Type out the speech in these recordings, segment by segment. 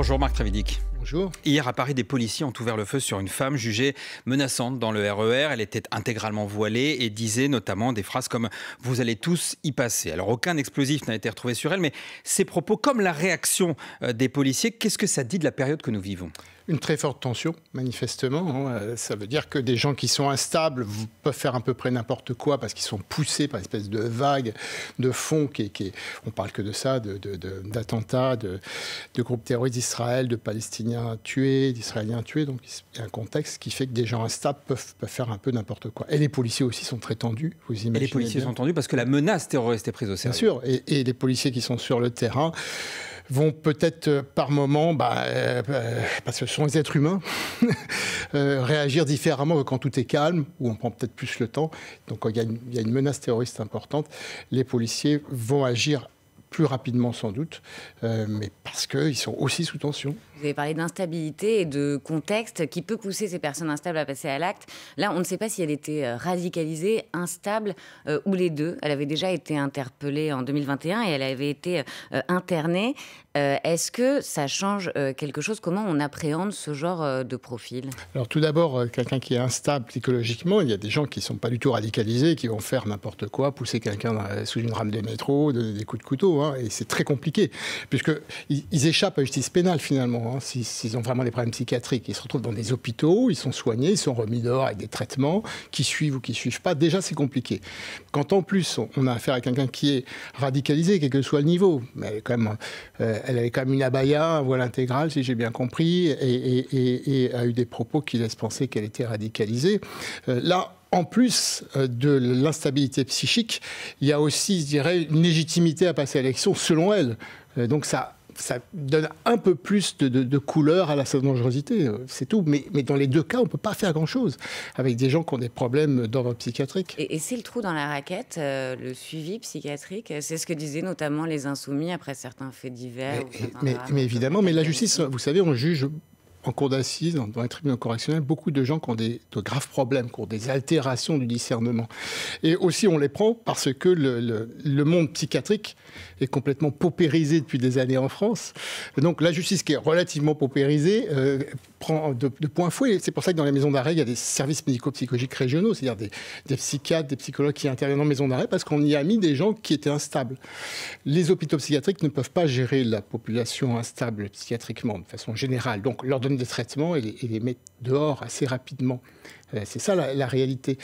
Bonjour Marc Travidic. Bonjour. Hier à Paris, des policiers ont ouvert le feu sur une femme jugée menaçante dans le RER. E elle était intégralement voilée et disait notamment des phrases comme « vous allez tous y passer ». Alors aucun explosif n'a été retrouvé sur elle, mais ces propos, comme la réaction euh, des policiers, qu'est-ce que ça dit de la période que nous vivons une très forte tension, manifestement. Hein. Euh, ça veut dire que des gens qui sont instables peuvent faire à peu près n'importe quoi parce qu'ils sont poussés par une espèce de vague de fond qui, qui on parle que de ça, d'attentats, de, de, de, de, groupes terroristes d'Israël, de Palestiniens tués, d'Israéliens tués. Donc il y a un contexte qui fait que des gens instables peuvent, faire un peu n'importe quoi. Et les policiers aussi sont très tendus, vous imaginez. Et les policiers sont tendus parce que la menace terroriste est prise au sérieux. Bien sûr, et, et les policiers qui sont sur le terrain vont peut-être euh, par moment, bah, euh, euh, parce que ce sont les êtres humains, réagir différemment quand tout est calme, ou on prend peut-être plus le temps. Donc quand il y, a une, menace terroriste importante, les policiers vont agir plus rapidement sans doute, mais parce qu'ils sont aussi sous tension. Vous avez parlé d'instabilité et de contexte qui peut pousser ces personnes instables à passer à l'acte. Là, on ne sait pas si elle était euh, radicalisée, instable euh, ou les deux. Elle avait déjà été interpellée en 2021 et elle avait été euh, internée. Est-ce que ça change quelque chose Comment on appréhende ce genre de profil Alors tout d'abord, quelqu'un qui est instable psychologiquement, il y a des gens qui ne sont pas du tout radicalisés, qui vont faire n'importe quoi, pousser quelqu'un sous une rame de métro, des coups de couteau, hein, et c'est très compliqué, puisqu'ils échappent à justice pénale finalement Hein, s'ils ont vraiment des problèmes psychiatriques. Ils se retrouvent dans des hôpitaux, ils sont soignés, ils sont remis dehors avec des traitements qui suivent ou qui suivent pas. Déjà, c'est compliqué. Quand en plus on a affaire à quelqu'un qui est radicalisé, quel que soit le niveau, mais elle, quand même, euh, elle avait quand même une abaya, un voile intégral, si j'ai bien compris, et, a eu des propos qui laissent penser qu'elle était radicalisée. Euh, là, en plus euh, de l'instabilité psychique, il y a aussi, je dirais, une légitimité à passer à l'élection selon elle. Donc ça ça donne un peu plus de, couleur à la, sa dangerosité, euh, c'est tout. Mais, dans les deux cas, on ne peut pas faire grand-chose avec des gens qui ont des problèmes d'ordre psychiatrique. Et, c'est le trou dans la raquette, euh, le suivi psychiatrique. Euh, c'est ce que disaient notamment les insoumis après certains faits divers. Mais, mais évidemment, mais la justice, vous savez, on juge en cours d'assises, dans les tribunaux correctionnels, beaucoup de gens qui ont des, de graves problèmes, qui ont des altérations du discernement. Et aussi, on les prend parce que le, monde psychiatrique est complètement paupérisé depuis des années en France. donc, la justice qui est relativement paupérisée euh, prend de, de point fouet. C'est pour ça que dans les maisons d'arrêt, il y a des services médico-psychologiques régionaux, c'est-à-dire des, psychiatres, des psychologues qui interviennent en maison d'arrêt parce qu'on y a mis des gens qui étaient instables. Les hôpitaux psychiatriques ne peuvent pas gérer la population instable psychiatriquement de façon générale. Donc, leur donne des traitements et les, et dehors assez rapidement. Euh, c'est ça la, réalité.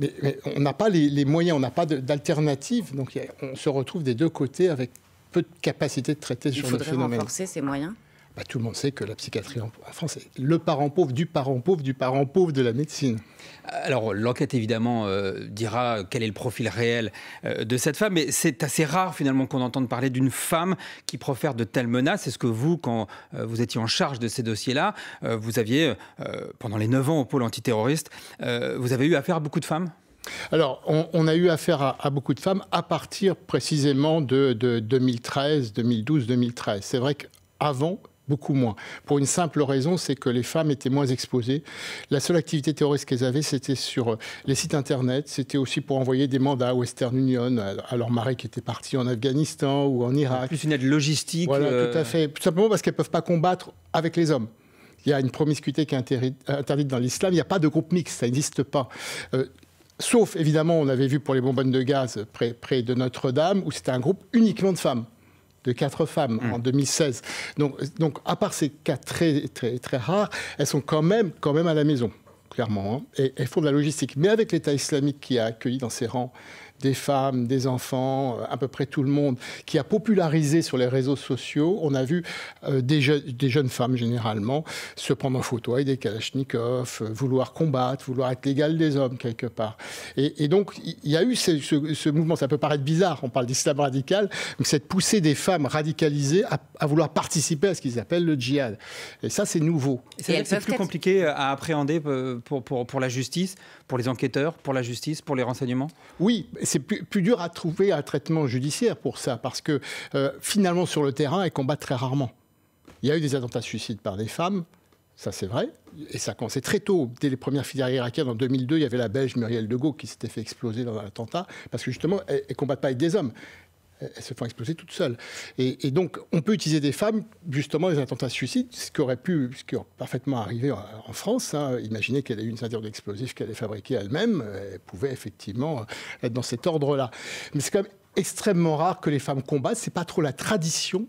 Mais, on n'a pas les, moyens, on n'a pas d'alternative. Donc on se retrouve des deux côtés avec peu de capacité de traiter ce genre de phénomène. Il faudrait renforcer ces moyens bah, tout le monde sait que la psychiatrie en, France est le parent pauvre du parent pauvre du parent pauvre de la médecine. Alors l'enquête évidemment euh, dira quel est le profil réel euh, de cette femme, mais c'est assez rare finalement qu'on entende parler d'une femme qui profère de telles menaces. Est-ce que vous, quand euh, vous étiez en charge de ces dossiers-là, vous aviez, pendant les 9 ans au pôle antiterroriste, vous avez eu affaire à beaucoup de femmes alors, on, a eu affaire à, beaucoup de femmes à partir précisément de, de 2013, 2012, 2013. C'est vrai qu'avant, beaucoup moins. Pour une simple raison, c'est que les femmes étaient moins exposées. La seule activité terroriste qu'elles avaient, c'était sur euh, les sites internet. C'était aussi pour envoyer des mandats à Western Union, à leur mari qui était parti en Afghanistan ou en Irak. Plus une aide logistique. Voilà, euh, tout à fait. Tout simplement parce qu'elles ne peuvent pas combattre avec les hommes. Il y a une promiscuité qui est interdite dans l'islam. Il n'y a pas de groupe mixte, ça n'existe pas. Euh, sauf, évidemment, on avait vu pour les bonbonnes de gaz près de Notre-Dame, où c'était un groupe uniquement de femmes de quatre femmes mm. en 2016. Donc, donc, à part ces cas très, très, très rares, elles sont quand même, quand même à la maison clairement, hein, et, elles font de la logistique. Mais avec l'État islamique qui a accueilli dans ses rangs des femmes, des enfants, euh, à peu près tout le monde, qui a popularisé sur les réseaux sociaux. On a vu euh, des, jeunes femmes généralement se prendre en photo avec des kalachnikovs, euh, vouloir combattre, vouloir être l'égal des hommes quelque part. Et, donc il y a eu ce, mouvement, ça peut paraître bizarre, on parle d'islam radical, mais cette poussée des femmes radicalisées à, vouloir participer à ce qu'ils appellent le djihad. Et ça c'est nouveau. C'est plus compliqué à appréhender pour, pour la justice, pour les enquêteurs, pour la justice, pour les renseignements Oui, c'est plus, dur à trouver un traitement judiciaire pour ça, parce que euh, finalement, sur le terrain, elles combattent très rarement. Il y a eu des attentats suicides par des femmes, ça c'est vrai, et ça commencé très tôt, dès les premières filières irakiennes en 2002, il y avait la Belge Muriel De qui s'était fait exploser dans un attentat, parce que justement, elles ne combattent pas avec des hommes, elles se font exploser toutes seules. Et, donc, on peut utiliser des femmes, justement, les attentats suicides, ce qui aurait pu, ce qui aurait parfaitement arrivé en, France. Hein. Imaginez qu'elle ait eu une ceinture d'explosifs qu'elle ait fabriquée elle-même, elle pouvait effectivement être dans cet ordre-là. Mais c'est quand même extrêmement rare que les femmes combattent, c'est pas trop la tradition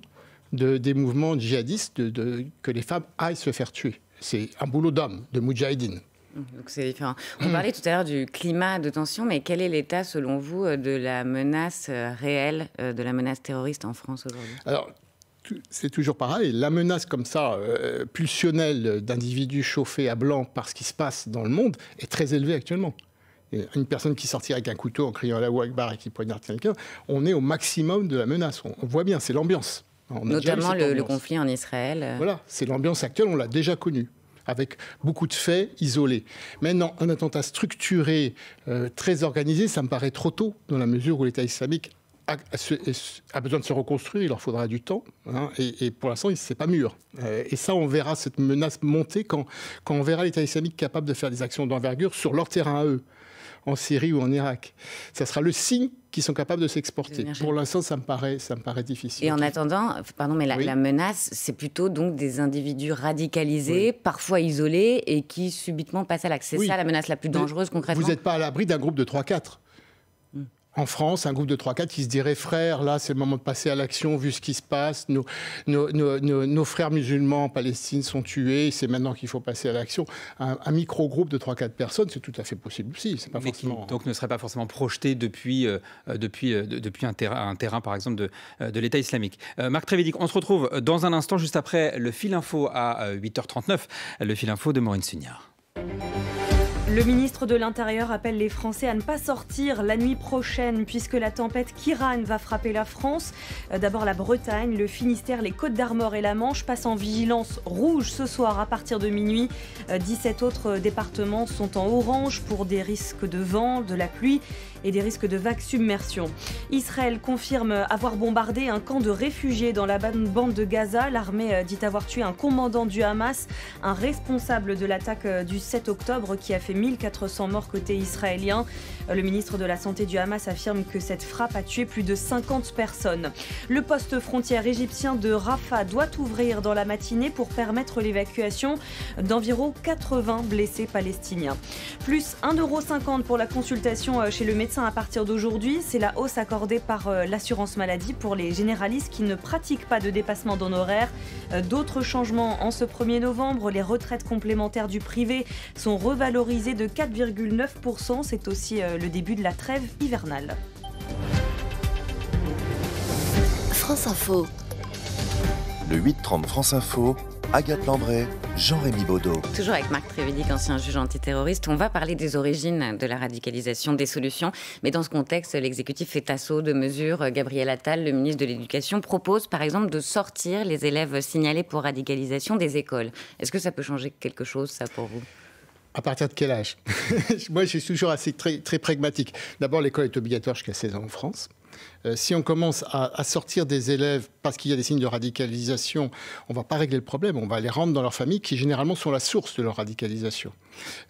de, des mouvements djihadistes de, que les femmes aillent se faire tuer. C'est un boulot d'homme, de Mujahideen. Mm. Donc c'est différent. On mm. parlait tout à l'heure du climat de tension, mais quel est l'état, selon vous, euh, de la menace euh, réelle, euh, de la menace terroriste en France aujourd'hui Alors, c'est toujours pareil. La menace comme ça, pulsionnelle d'individus chauffés à blanc par ce qui se passe dans le monde, est très élevée actuellement. une personne qui sortirait avec un couteau en criant à la Akbar et qui poignarde quelqu'un, on est au maximum de la menace. On, voit bien, c'est l'ambiance. Notamment le, le, conflit en Israël. Voilà, c'est l'ambiance actuelle, on l'a déjà connue avec beaucoup de faits isolés. Maintenant, un attentat structuré, euh, très organisé, ça me paraît trop tôt, dans la mesure où l'État islamique a, besoin de se reconstruire, il leur faudra du temps, hein, et, pour l'instant, ce n'est pas mûr. Euh, et ça, on verra cette menace monter quand, quand on verra l'État islamique capable de faire des actions d'envergure sur leur terrain à eux en Syrie ou en Irak. Ça sera le signe qu'ils sont capables de s'exporter. Pour l'instant, ça me paraît, ça me paraît difficile. Et en attendant, pardon, mais la, la menace, c'est plutôt donc des individus radicalisés, parfois isolés, et qui subitement passent à l'accès. C'est ça la menace la plus dangereuse concrètement. Vous n'êtes pas à l'abri d'un groupe de 3-4 en France, un groupe de 3-4 qui se dirait frère, là c'est le moment de passer à l'action vu ce qui se passe, nos, nos, nos, frères musulmans en Palestine sont tués, c'est maintenant qu'il faut passer à l'action. Un, micro-groupe de 3-4 personnes, c'est tout à fait possible aussi. donc ne serait pas forcément projeté depuis, euh, euh, depuis, euh, depuis un, terrain, un terrain, par exemple, de, de l'État islamique. Marc Trévédic, on se retrouve dans un instant, juste après le fil info à 8h39, le fil info de Maureen Sugnard. Le ministre de l'Intérieur appelle les Français à ne pas sortir la nuit prochaine puisque la tempête Kiran va frapper la France. Euh, d'abord la Bretagne, le Finistère, les Côtes d'Armor et la Manche passent en vigilance rouge ce soir à partir de minuit. 17 euh, autres départements sont en orange pour des risques de vent, de la pluie et des risques de vagues submersion. Israël confirme avoir bombardé un camp de réfugiés dans la bande de Gaza. L'armée euh, dit avoir tué un commandant du Hamas, un responsable de l'attaque euh, du 7 octobre qui a fait 1400 morts côté israélien. Le ministre de la Santé du Hamas affirme que cette frappe a tué plus de 50 personnes. Le poste frontière égyptien de Rafah doit ouvrir dans la matinée pour permettre l'évacuation d'environ 80 blessés palestiniens. Plus 1,50€ pour la consultation euh, chez le médecin à partir d'aujourd'hui. C'est la hausse accordée par euh, l'assurance maladie pour les généralistes qui ne pratiquent pas de dépassement d'honoraires. Euh, d'autres changements en ce 1er novembre, les retraites complémentaires du privé sont revalorisées de 4,9%. C'est aussi euh, le début de la trêve hivernale. France Info. Le 8-30 France Info, Agathe Lambray, Jean-Rémy Baudot. Toujours avec Marc Trévédic, ancien juge antiterroriste, on va parler des origines de la radicalisation, des solutions. Mais dans ce contexte, l'exécutif fait assaut de mesures. Gabriel Attal, le ministre de l'Éducation, propose par exemple de sortir les élèves signalés pour radicalisation des écoles. Est-ce que ça peut changer quelque chose, ça, pour vous à partir de quel âge Moi, je suis toujours assez très pragmatique. D'abord, l'école est obligatoire jusqu'à 16 ans en France. Euh, si on commence à, sortir des élèves parce qu'il y a des signes de radicalisation, on ne va pas régler le problème, on va les rendre dans leur familles qui généralement sont la source de leur radicalisation.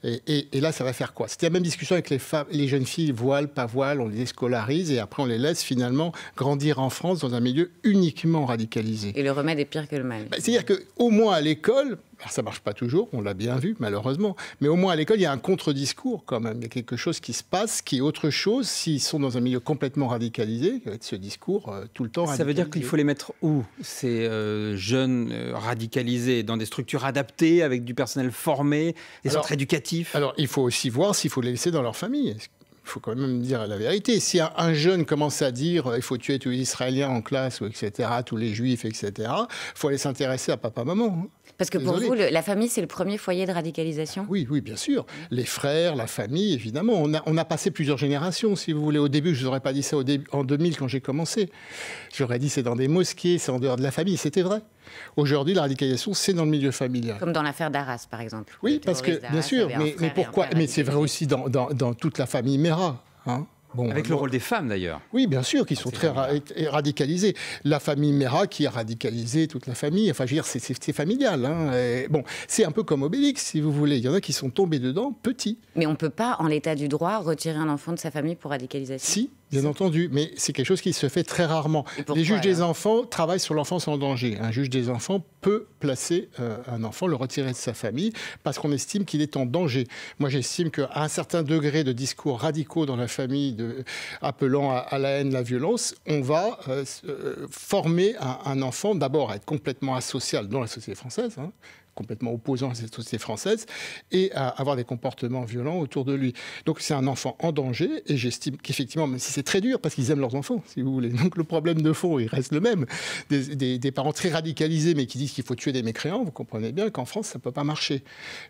Et, là, ça va faire quoi C'était la même discussion avec les, les jeunes filles, voiles, pas voiles, on les scolarise et après on les laisse finalement grandir en France dans un milieu uniquement radicalisé. Et le remède est pire que le mal. Bah, c'est-à-dire qu'au moins à l'école, alors ça marche pas toujours, on l'a bien vu malheureusement, mais au moins à l'école il y a un contre-discours quand même, il y a quelque chose qui se passe, qui est autre chose s'ils sont dans un milieu complètement radicalisé, avec ce discours euh, tout le temps. Radicalisé. Ça veut dire qu'il faut les mettre où ces euh, jeunes euh, radicalisés dans des structures adaptées avec du personnel formé, des centres éducatifs. Alors il faut aussi voir s'il faut les laisser dans leur famille il faut quand même dire la vérité. Si un jeune commence à dire il faut tuer tous les Israéliens en classe, ou etc., tous les Juifs, etc., il faut aller s'intéresser à papa-maman. Hein. Parce que pour vous, la famille, c'est le premier foyer de radicalisation Oui, oui, bien sûr. Les frères, la famille, évidemment. On a, on a passé plusieurs générations, si vous voulez. Au début, je n'aurais pas dit ça au début, en 2000 quand j'ai commencé. J'aurais dit c'est dans des mosquées, c'est en dehors de la famille. C'était vrai. Aujourd'hui, la radicalisation, c'est dans le milieu familial. Comme dans l'affaire d'Arras, par exemple. Oui, parce que, bien sûr, mais, pourquoi Mais c'est vrai aussi dans, dans, toute la famille Mera. Hein. Avec le rôle des femmes d'ailleurs. Oui, bien sûr, qui ah, sont très radicalisées. La famille Mera qui a radicalisé toute la famille. Enfin, je veux dire, c'est familial. Hein, bon, c'est un peu comme Obélix, si vous voulez. Il y en a qui sont tombés dedans petits. Mais on ne peut pas, en l'état du droit, retirer un enfant de sa famille pour radicalisation. Si, Bien entendu, mais c'est quelque chose qui se fait très rarement. Les juges des enfants travaillent sur l'enfance en danger. Un juge des enfants peut placer euh, un enfant, le retirer de sa famille, parce qu'on estime qu'il est en danger. Moi, j'estime qu'à un certain degré de discours radicaux dans la famille, appelant à, la haine, la violence, on va euh, euh, former un, enfant d'abord à être complètement asocial dans la société française, hein, complètement opposant à cette société française et à avoir des comportements violents autour de lui. Donc c'est un enfant en danger et j'estime qu'effectivement, même si c'est très dur, parce qu'ils aiment leurs enfants, si vous voulez. Donc le problème de fond, il reste le même. Des, parents très radicalisés mais qui disent qu'il faut tuer des mécréants, vous comprenez bien qu'en France, ça ne peut pas marcher.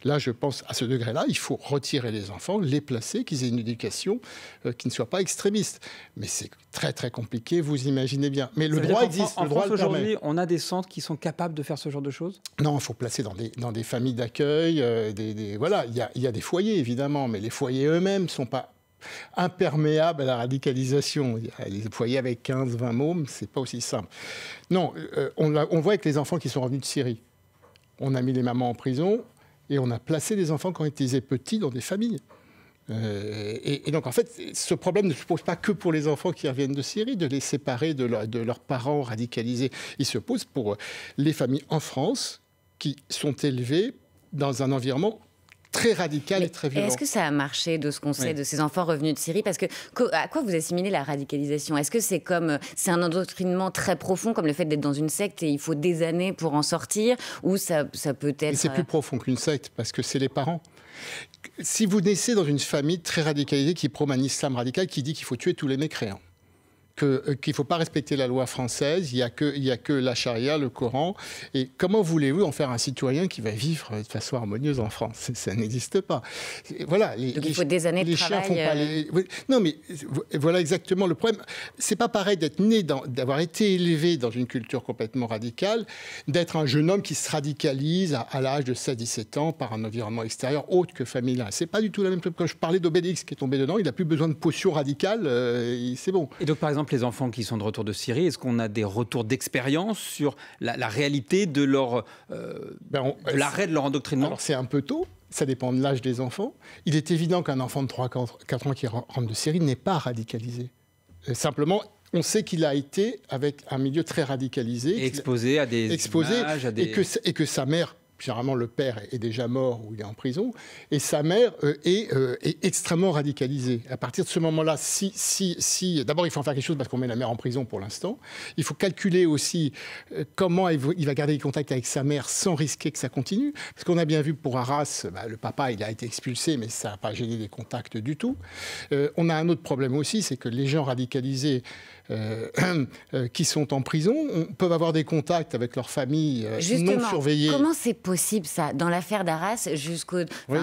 Là, je pense à ce degré-là, il faut retirer les enfants, les placer, qu'ils aient une éducation euh, qui ne soit pas extrémiste. Mais c'est très très compliqué, vous imaginez bien. Mais le droit existe. En le droit aujourd'hui, on a des centres qui sont capables de faire ce genre de choses Non, il faut placer dans dans des familles d'accueil. Euh, voilà, il y, a, des foyers, évidemment, mais les foyers eux-mêmes ne sont pas imperméables à la radicalisation. Les foyers avec 15-20 mômes, c'est pas aussi simple. Non, euh, on, voit avec les enfants qui sont revenus de Syrie. On a mis les mamans en prison et on a placé des enfants quand ils étaient petits dans des familles. Euh, et, donc en fait, ce problème ne se pose pas que pour les enfants qui reviennent de Syrie, de les séparer de leurs parents radicalisés. Il se pose pour les familles en France qui sont élevés dans un environnement très radical et très violent. Est-ce que ça a marché de ce qu'on sait de ces enfants revenus de Syrie Parce que à quoi vous assimilez la radicalisation Est-ce que c'est comme c'est un endoctrinement très profond, comme le fait d'être dans une secte et il faut des années pour en sortir, ou ça, ça peut être C'est plus euh, profond qu'une secte parce que c'est les parents. Si vous naissez dans une famille très radicalisée qui prône un islam radical, qui dit qu'il faut tuer tous les mécréants, euh, qu'il ne faut pas respecter la loi française, il n'y a, que, il a que la charia, le Coran. Et comment voulez-vous en faire un citoyen qui va vivre de façon harmonieuse en France Ça n'existe pas. Voilà, les, Donc il faut des années de travail. Euh. Non, mais voilà exactement le problème. C'est pas pareil d'être né, d'avoir été élevé dans une culture complètement radicale, d'être un jeune homme qui se radicalise à, l'âge de 16-17 ans par un environnement extérieur autre que familial. C'est pas du tout la même chose. Quand je parlais d'Obélix qui est tombé dedans, il n'a plus besoin de potions radicales, euh, c'est bon. Et donc, par exemple, les enfants qui sont de retour de Syrie, est-ce qu'on a des retours d'expérience sur la, réalité de leur euh, ben, l'arrêt de leur endoctrinement Alors c'est un peu tôt. Ça dépend de l'âge des enfants. Il est évident qu'un enfant de 3 4 ans qui rentre de Syrie n'est pas radicalisé. Euh, simplement, on sait qu'il a été avec un milieu très radicalisé, exposé à des exposé images, et que sa mère généralement le père est déjà mort ou il est en prison, et sa mère euh, euh, est, extrêmement radicalisée. À partir de ce moment-là, si, si, si d'abord il faut en faire quelque chose parce qu'on met la mère en prison pour l'instant, il faut calculer aussi euh, comment il va garder les contacts avec sa mère sans risquer que ça continue, parce qu'on a bien vu pour Arras, bah, le papa il a été expulsé, mais ça n'a pas gêné les contacts du tout. on a un autre problème aussi, c'est que les gens radicalisés qui sont en prison peuvent avoir des contacts avec leur famille non surveillés. Comment c'est possible ça. Dans l'affaire d'Arras, jusqu'au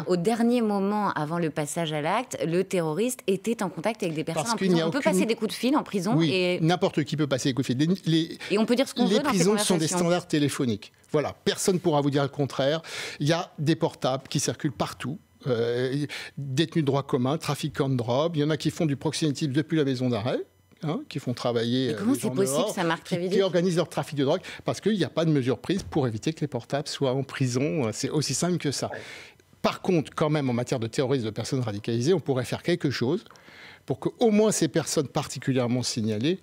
au dernier moment avant le passage à l'acte, le terroriste était en contact avec des personnes en prison. On peut passer des coups de fil en prison. Oui, et... N'importe qui peut passer des coups de fil. Les, Et on peut dire ce qu'on veut. Les prisons sont des standards téléphoniques. Voilà, personne ne pourra vous dire le contraire. Il y a des portables qui circulent partout. Euh, détenus de droit commun, trafiquants de drogue, il y en a qui font du proxénétisme depuis la maison d'arrêt, Hein, qui font travailler. Euh, c'est possible ça marque qui, organisent leur trafic de drogue parce qu'il n'y a pas de mesure prise pour éviter que les portables soient en prison. Euh, c'est aussi simple que ça. Par contre, quand même, en matière de terrorisme de personnes radicalisées, on pourrait faire quelque chose pour qu'au moins ces personnes particulièrement signalées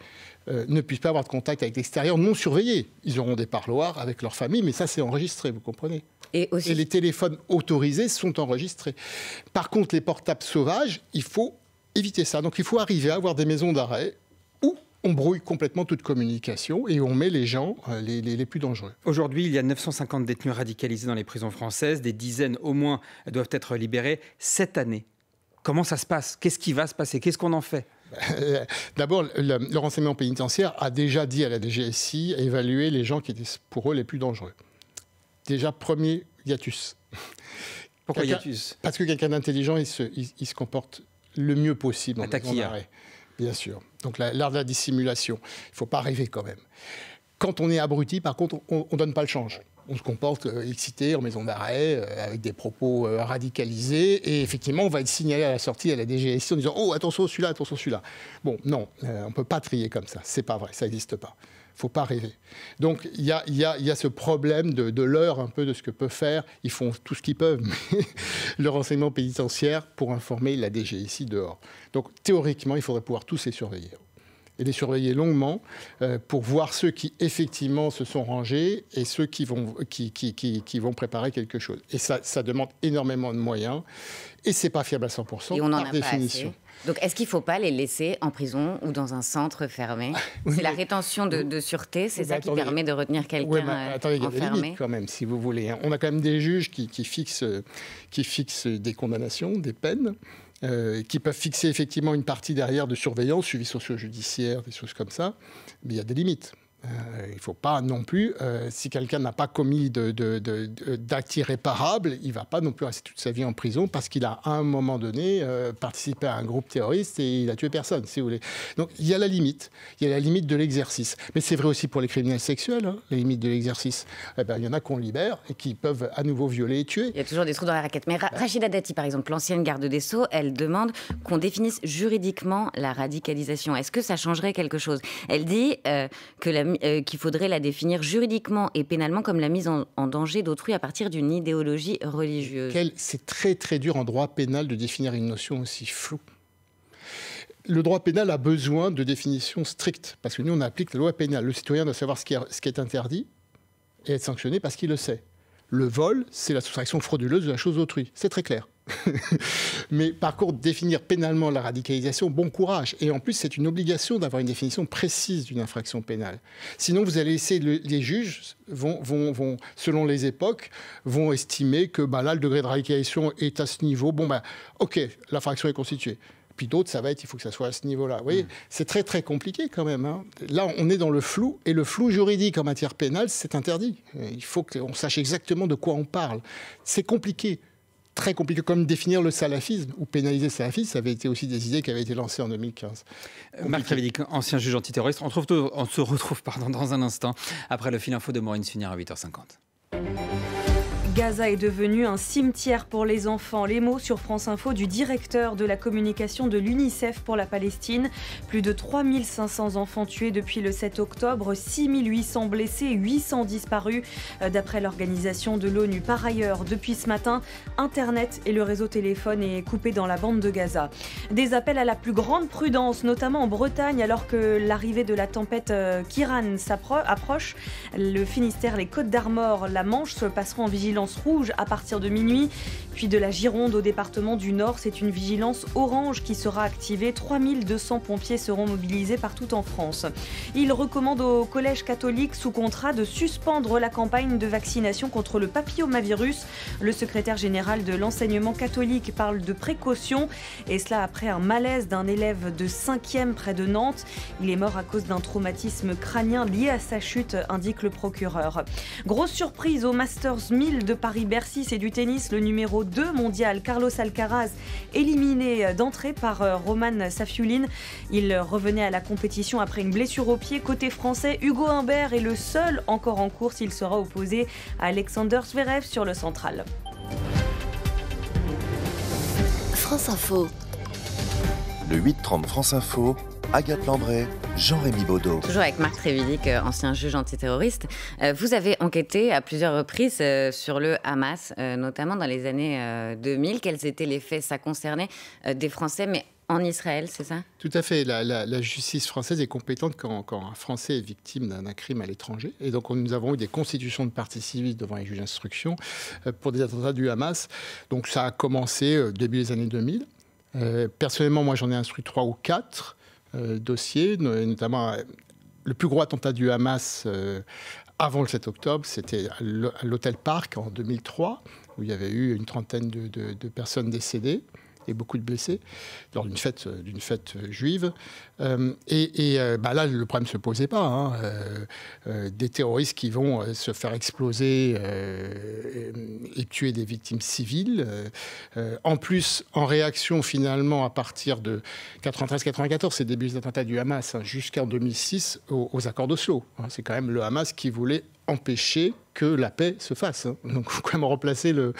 euh, ne puissent pas avoir de contact avec l'extérieur non surveillé. Ils auront des parloirs avec leur famille, mais ça c'est enregistré, vous comprenez et, et, les téléphones autorisés sont enregistrés. Par contre, les portables sauvages, il faut éviter ça. Donc il faut arriver à avoir des maisons d'arrêt on brouille complètement toute communication et on met les gens euh, les, plus dangereux. Aujourd'hui, il y a 950 détenus radicalisés dans les prisons françaises. Des dizaines au moins doivent être libérés cette année. Comment ça se passe Qu'est-ce qui va se passer Qu'est-ce qu'on en fait euh, D'abord, le, renseignement pénitentiaire a déjà dit à la DGSI évaluer les gens qui étaient pour eux les plus dangereux. Déjà, premier hiatus. Pourquoi hiatus Parce que quelqu'un d'intelligent, il se, il, se comporte le mieux possible. en arrêt. Bien sûr. Donc l'art de la dissimulation. Il ne faut pas rêver quand même. Quand on est abruti, par contre, on ne donne pas le change on se comporte euh, excité en maison d'arrêt, euh, avec des propos euh, radicalisés. Et effectivement, on va être signalé à la sortie à la DGSI en disant Oh, attention, celui-là, attention, celui-là. Bon, non, on ne peut pas trier comme ça. C'est pas vrai, ça n'existe pas faut pas rêver. Donc il y a, ce problème de, l'heure un peu de ce que peut faire. Ils font tout ce qu'ils peuvent, le renseignement pénitentiaire pour informer la DG ici dehors. Donc théoriquement, il faudrait pouvoir tous les surveiller et les surveiller longuement euh, pour voir ceux qui effectivement se sont rangés et ceux qui vont, qui, vont préparer quelque chose. Et ça, ça demande énormément de moyens et c'est pas fiable à 100% et on par a définition. Donc est-ce qu'il ne faut pas les laisser en prison ou dans un centre fermé C'est la rétention de, sûreté, c'est ça qui permet de retenir quelqu'un euh, enfermé quand même, si vous voulez. Hein. On a quand même des juges qui, fixent, des condamnations, des peines. Euh, qui peuvent fixer effectivement une partie derrière de surveillance, suivi socio-judiciaire, des choses comme ça, mais il y a des limites. Euh, il ne faut pas non plus, euh, si quelqu'un n'a pas commis d'actes irréparables, il ne va pas non plus rester toute sa vie en prison parce qu'il a à un moment donné euh, participé à un groupe terroriste et il a tué personne, si vous voulez. Donc il y a la limite, il y a la limite de l'exercice. Mais c'est vrai aussi pour les criminels sexuels, hein, la limite de l'exercice. Eh ben, il y en a qu'on libère et qui peuvent à nouveau violer et tuer. Il y a toujours des trous dans la raquette. Mais Rachida Dati, par exemple, l'ancienne garde des Sceaux, elle demande qu'on définisse juridiquement la radicalisation. Est-ce que ça changerait quelque chose Elle dit que la euh, qu'il faudrait la définir juridiquement et pénalement comme la mise en, danger d'autrui à partir d'une idéologie religieuse. C'est très très dur en droit pénal de définir une notion aussi floue. Le droit pénal a besoin de définitions strictes, parce que nous, on applique la loi pénale. Le citoyen doit savoir ce qui, ce qui est interdit et être sanctionné parce qu'il le sait. Le vol, c'est la soustraction frauduleuse de la chose d'autrui. C'est très clair. Mais par contre, définir pénalement la radicalisation, bon courage. Et en plus, c'est une obligation d'avoir une définition précise d'une infraction pénale. Sinon, vous allez laisser les juges, vont, vont, vont, selon les époques, vont estimer que bah, là, le degré de radicalisation est à ce niveau. Bon, bah, OK, l'infraction est constituée puis d'autres, ça va être, il faut que ça soit à ce niveau-là. Vous voyez, hmm. c'est très très compliqué quand même. Hein. Là, on est dans le flou, et le flou juridique en matière pénale, c'est interdit. Il faut qu'on sache exactement de quoi on parle. C'est compliqué très compliqué. Comme définir le salafisme ou pénaliser le salafisme, ça avait été aussi des idées qui avaient été lancées en 2015. Euh, Marc Trévédic, ancien juge antiterroriste, on, on se retrouve pardon, dans un instant après le fil info de Maureen Sunir à 8h50. Gaza est devenu un cimetière pour les enfants. Les mots sur France Info du directeur de la communication de l'UNICEF pour la Palestine. Plus de 3500 enfants tués depuis le 7 octobre, 6800 blessés, 800 disparus, euh, d'après l'organisation de l'ONU. Par ailleurs, depuis ce matin, Internet et le réseau téléphone est coupé dans la bande de Gaza. Des appels à la plus grande prudence, notamment en Bretagne, alors que l'arrivée de la tempête euh, Kiran s'approche. Le Finistère, les Côtes d'Armor, la Manche se passeront en vigilance rouge à partir de minuit puis de la Gironde au département du Nord, c'est une vigilance orange qui sera activée. 3200 pompiers seront mobilisés partout en France. Il recommande aux collèges catholiques sous contrat de suspendre la campagne de vaccination contre le papillomavirus. Le secrétaire général de l'enseignement catholique parle de précaution et cela après un malaise d'un élève de 5e près de Nantes. Il est mort à cause d'un traumatisme crânien lié à sa chute, indique le procureur. Grosse surprise au Masters 1000 de Paris-Bercy, c'est du tennis, le numéro 2 mondial. Carlos Alcaraz éliminé d'entrée par euh, Roman Safiulin. Il revenait à la compétition après une blessure au pied. Côté français, Hugo Humbert est le seul encore en course. Il sera opposé à Alexander Zverev sur le central. France Info. Le 8-30 France Info, Agathe Lambray, Jean-Rémy Baudot. Toujours avec Marc Trévidic, ancien juge antiterroriste. Euh, vous avez enquêté à plusieurs reprises euh, sur le Hamas, euh, notamment dans les années 2000. Quels étaient les faits Ça concernait des Français, mais en Israël, c'est ça Tout à fait. La, justice française est compétente quand, un Français est victime d'un crime à l'étranger. Et donc, nous avons eu des constitutions de partie civile devant les juges d'instruction pour des attentats du Hamas. Donc, ça a commencé début des années 2000. personnellement, moi, j'en ai instruit trois ou quatre. Euh, dossier, notamment euh, le plus gros attentat du Hamas euh, avant le 7 octobre, c'était à l'hôtel Park en 2003, où il y avait eu une trentaine de personnes décédées beaucoup de blessés lors d'une fête, euh, d'une fête euh, juive. Euh, et, bah là, le problème ne se posait pas. Hein. des terroristes qui vont se faire exploser et, tuer des victimes civiles. en plus, en réaction finalement à partir de 93-94, c'est début des attentats du Hamas, hein, jusqu'en 2006 aux, aux accords d'Oslo. Hein. C'est quand même le Hamas qui voulait empêcher que la paix se fasse. Hein. Donc, il faut quand même remplacer le,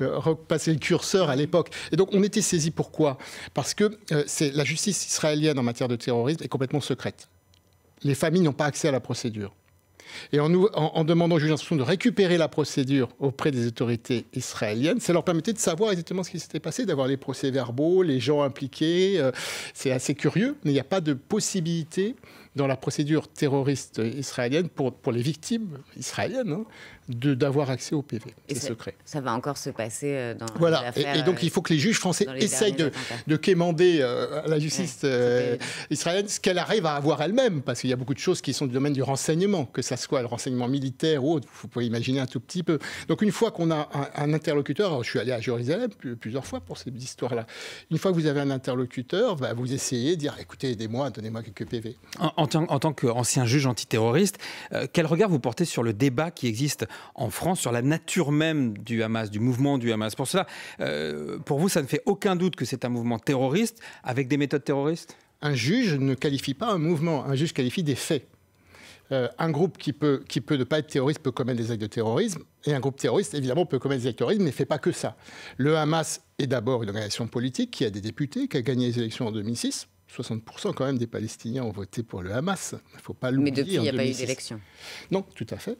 euh, repasser le curseur à l'époque. Et donc, on était saisi pourquoi Parce que euh, c'est la justice israélienne en matière de terrorisme est complètement secrète. Les familles n'ont pas accès à la procédure. Et en, en, demandant aux juges d'instruction de récupérer la procédure auprès des autorités israéliennes, ça leur permettait de savoir exactement ce qui s'était passé, d'avoir les procès-verbaux, les gens impliqués. Euh, c'est assez curieux, mais il n'y a pas de possibilité dans la procédure terroriste israélienne pour, pour les victimes israéliennes. Hein d'avoir accès au PV. C'est secret. Ça va encore se passer euh, dans Voilà. et, et, donc, euh, il faut que les juges français essayent de, de, quémander à euh, la justice israélienne ce qu'elle arrive à avoir elle-même, parce qu'il y a beaucoup de choses qui sont du domaine du renseignement, que ça soit le renseignement militaire ou autre. Vous pouvez imaginer un tout petit peu. Donc, une fois qu'on a un, interlocuteur, alors, je suis allé à Jérusalem plusieurs fois pour ces histoires-là. Une fois que vous avez un interlocuteur, bah, vous essayez de dire écoutez, aidez-moi, donnez-moi quelques PV. En, en, tant qu'ancien juge antiterroriste, quel regard vous portez sur le débat qui existe en France sur la nature même du Hamas, du mouvement du Hamas. Pour cela, euh, pour vous, ça ne fait aucun doute que c'est un mouvement terroriste avec des méthodes terroristes Un juge ne qualifie pas un mouvement, un juge qualifie des faits. Euh, un groupe qui peut, qui peut ne pas être terroriste peut commettre des actes de terrorisme, et un groupe terroriste, évidemment, peut commettre des actes de terrorisme, mais ne fait pas que ça. Le Hamas est d'abord une organisation politique qui a des députés, qui a gagné les élections en 2006, 60% quand même des Palestiniens ont voté pour le Hamas. Il ne faut pas l'oublier. Mais depuis, il n'y a pas eu d'élection. Non, tout à fait.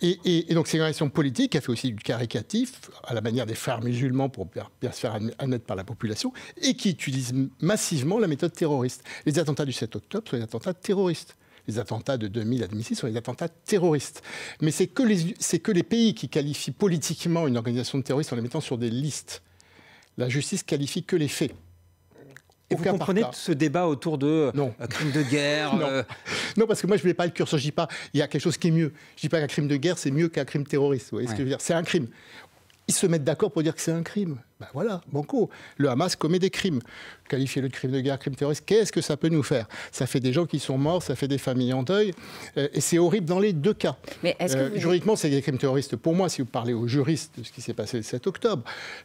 Et, donc, c'est donc, organisation politique a fait aussi du caricatif, à la manière des frères musulmans, pour bien se faire admettre par la population, et qui utilise massivement la méthode terroriste. Les attentats du 7 octobre sont des attentats terroristes. Les attentats de 2000 à 2006 sont des attentats terroristes. Mais c'est que, les, que les pays qui qualifient politiquement une organisation de terroriste en les mettant sur des listes. La justice qualifie que les faits vous comprenez ce débat autour de euh, crime de guerre euh, non. parce que moi je ne voulais pas le curseur. Je ne dis pas il y a quelque chose qui est mieux. Je ne dis pas qu'un crime de guerre c'est mieux qu'un crime terroriste. Vous ce que je veux dire C'est un crime. Ils se mettent d'accord pour dire que c'est un crime. Bah voilà voilà, coup, Le Hamas commet des crimes. Qualifier le crime de guerre, crime terroriste, qu'est-ce que ça peut nous faire Ça fait des gens qui sont morts, ça fait des familles en deuil, euh, et c'est horrible dans les deux cas. Mais euh, Juridiquement, c'est des crimes terroristes pour moi, si vous parlez aux juristes de ce qui s'est passé le 7 octobre.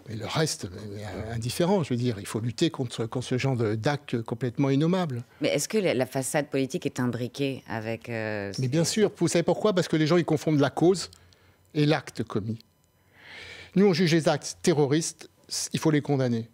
Mais le reste, euh, indifférent, je veux dire, il faut lutter contre, ce genre d'actes complètement innommables. Mais est-ce que la façade politique est imbriquée avec... Mais bien sûr, vous savez pourquoi Parce que les gens, ils confondent la cause et l'acte commis. Nous, on juge les actes terroristes il faut les condamner.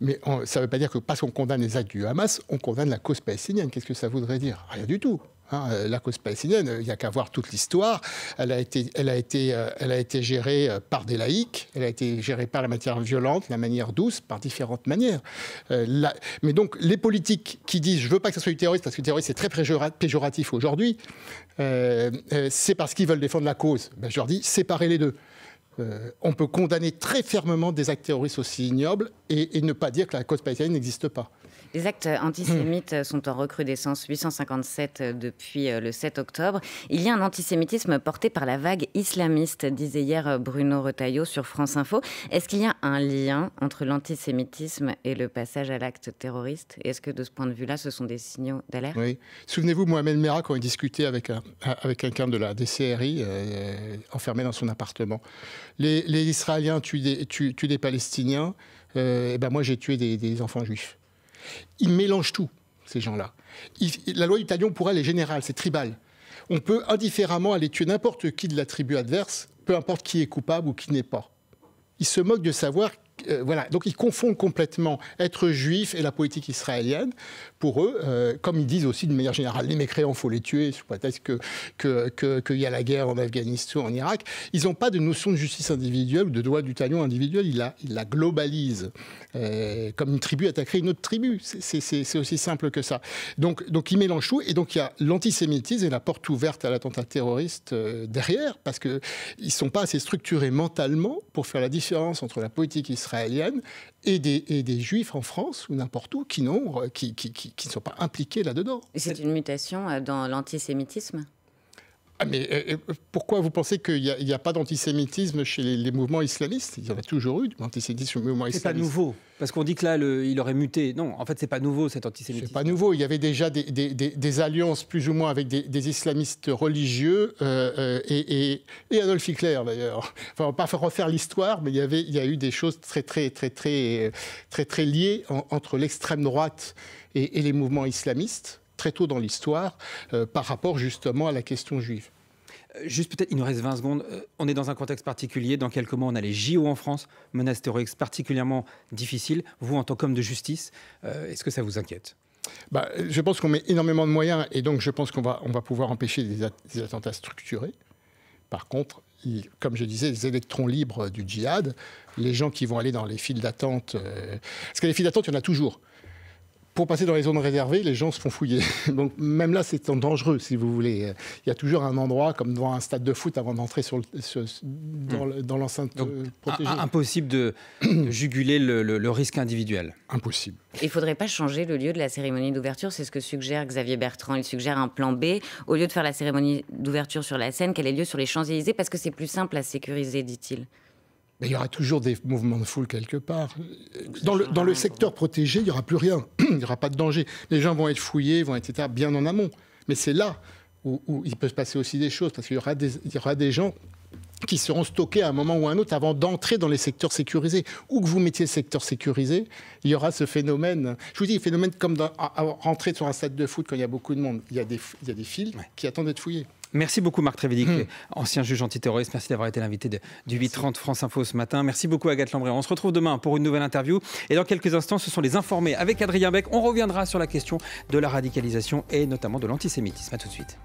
Mais ça ne veut pas dire que parce qu'on condamne les actes du Hamas, on condamne la cause palestinienne. Qu'est-ce que ça voudrait dire Rien du tout. Hein. Euh, la cause palestinienne, euh, il n'y a qu'à voir toute l'histoire. Elle, a été, elle, euh, elle a été gérée par des laïcs, elle a été gérée par la matière violente, la manière douce, par différentes manières. Mais donc, les politiques qui disent je ne veux pas que ça soit du terroriste, parce que le terroriste c'est très péjoratif aujourd'hui, c'est parce qu'ils veulent défendre la cause. Ben, je leur dis séparer les deux. Euh, on peut condamner très fermement des actes terroristes aussi ignobles et, et ne pas dire que la cause palestinienne n'existe pas. Les actes antisémites hmm. sont en recrudescence, 857 depuis euh, le 7 octobre. Il y a un antisémitisme porté par la vague islamiste, disait hier euh, Bruno Retailleau sur France Info. Est-ce qu'il y a un lien entre l'antisémitisme et le passage à l'acte terroriste Est-ce que de ce point de vue-là, ce sont des signaux d'alerte Oui. Souvenez-vous, Mohamed Merah, quand il discutait avec, un, avec quelqu'un de la DCRI, euh, enfermé dans son appartement, les, Israéliens tuent des, Palestiniens. et ben moi, j'ai tué des enfants juifs. Ils mélangent tout, ces gens-là. La loi italienne pour elle, est générale, c'est tribal. On peut indifféremment aller tuer n'importe qui de la tribu adverse, peu importe qui est coupable ou qui n'est pas. Ils se moquent de savoir euh, voilà, donc ils confondent complètement être juif et la politique israélienne pour eux, euh, comme ils disent aussi de manière générale, les mécréants, faut les tuer, sous prétexte qu'il que, qu'il y a la guerre en Afghanistan, ou en Irak, ils n'ont pas de notion de justice individuelle ou de droit du talion individuel, ils la, la globalisent, euh, comme une tribu attaquerait une autre tribu, c'est aussi simple que ça. Donc, donc ils mélangent tout, et donc il y a l'antisémitisme et la porte ouverte à l'attentat terroriste euh, derrière, parce qu'ils ne sont pas assez structurés mentalement pour faire la différence entre la politique israélienne et des, juifs en France ou n'importe où qui euh, ne qui, sont pas impliqués là-dedans. C'est une mutation euh, dans l'antisémitisme ah, mais euh, euh, pourquoi vous pensez qu'il n'y a, pas d'antisémitisme chez les, mouvements islamistes Il y en a toujours eu, de l'antisémitisme mouvement islamiste. C'est pas nouveau, parce qu'on dit que là, il aurait muté. Non, en fait, c'est pas nouveau, cet antisémitisme. C'est pas nouveau. Il y avait déjà des, alliances, plus ou moins, avec des, islamistes religieux, euh, et, Adolf Hitler, d'ailleurs. Enfin, on va pas refaire l'histoire, mais il y, avait, il y a eu des choses très, très, très, très, très, très liées entre l'extrême droite et, les mouvements islamistes très tôt dans l'histoire par rapport justement à la question juive. Juste peut-être, il nous reste 20 secondes. Euh, on est dans un contexte particulier. Dans quelques mois, on a les JO en France, menace terroriste particulièrement difficile. Vous, en tant qu'homme de justice, euh, est-ce que ça vous inquiète bah, je pense qu'on met énormément de moyens et donc je pense qu'on va, on va pouvoir empêcher des, attentats structurés. Par contre, comme je disais, les électrons libres du djihad, les gens qui vont aller dans les files d'attente, euh, parce que les files d'attente, il y en a toujours pour passer dans les zones réservées, les gens se font fouiller. Donc même là, c'est dangereux, si vous voulez. Il y a toujours un endroit, comme devant un stade de foot, avant d'entrer hmm. dans l'enceinte euh, protégée. Impossible de, juguler le, risque individuel. Impossible. Il ne faudrait pas changer le lieu de la cérémonie d'ouverture, c'est ce que suggère Xavier Bertrand. Il suggère un plan B. Au lieu de faire la cérémonie d'ouverture sur la scène, qu'elle ait lieu sur les Champs-Élysées, parce que c'est plus simple à sécuriser, dit-il il y aura toujours des mouvements de foule quelque part. Dans le, dans le secteur protégé, il n'y aura plus rien. il n'y aura pas de danger. Les gens vont être fouillés, vont être etc., bien en amont. Mais c'est là où, il peut se passer aussi des choses, parce qu'il y, aura des, aura des gens qui seront stockés à un moment ou à un autre avant d'entrer dans les secteurs sécurisés. Où que vous mettiez le secteur sécurisé, il y aura ce phénomène. Je vous dis, phénomène comme dans, rentrer sur un stade de foot quand il y a beaucoup de monde. Il y a des, il qui attendent d'être fouillés. Merci beaucoup Marc Trévédic, hmm. ancien juge antiterroriste. Merci d'avoir été l'invité du 8.30 France Info ce matin. Merci beaucoup Agathe Lambré. On se retrouve demain pour une nouvelle interview. Et dans quelques instants, ce sont les informés avec Adrien Beck. On reviendra sur la question de la radicalisation et notamment de l'antisémitisme. A tout de suite.